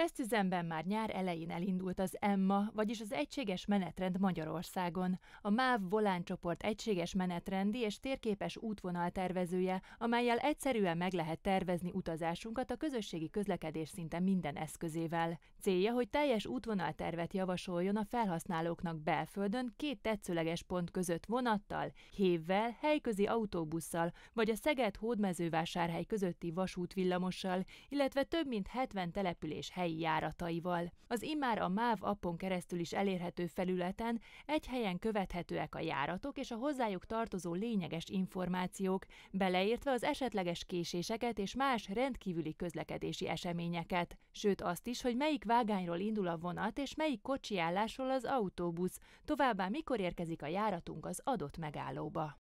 Tesztüzemben már nyár elején elindult az EMMA, vagyis az Egységes Menetrend Magyarországon. A MÁV voláncsoport egységes menetrendi és térképes útvonal tervezője, amelyel egyszerűen meg lehet tervezni utazásunkat a közösségi közlekedés szinte minden eszközével. Célja, hogy teljes útvonaltervet javasoljon a felhasználóknak belföldön két tetszőleges pont között vonattal, hévvel, helyközi autóbusszal vagy a Szeged-Hódmezővásárhely közötti vasútvillamossal, illetve több mint 70 település hely helyi járataival. Az immár a MÁV appon keresztül is elérhető felületen egy helyen követhetőek a járatok és a hozzájuk tartozó lényeges információk, beleértve az esetleges késéseket és más rendkívüli közlekedési eseményeket, sőt azt is, hogy melyik vágányról indul a vonat és melyik kocsiállásról az autóbusz, továbbá mikor érkezik a járatunk az adott megállóba.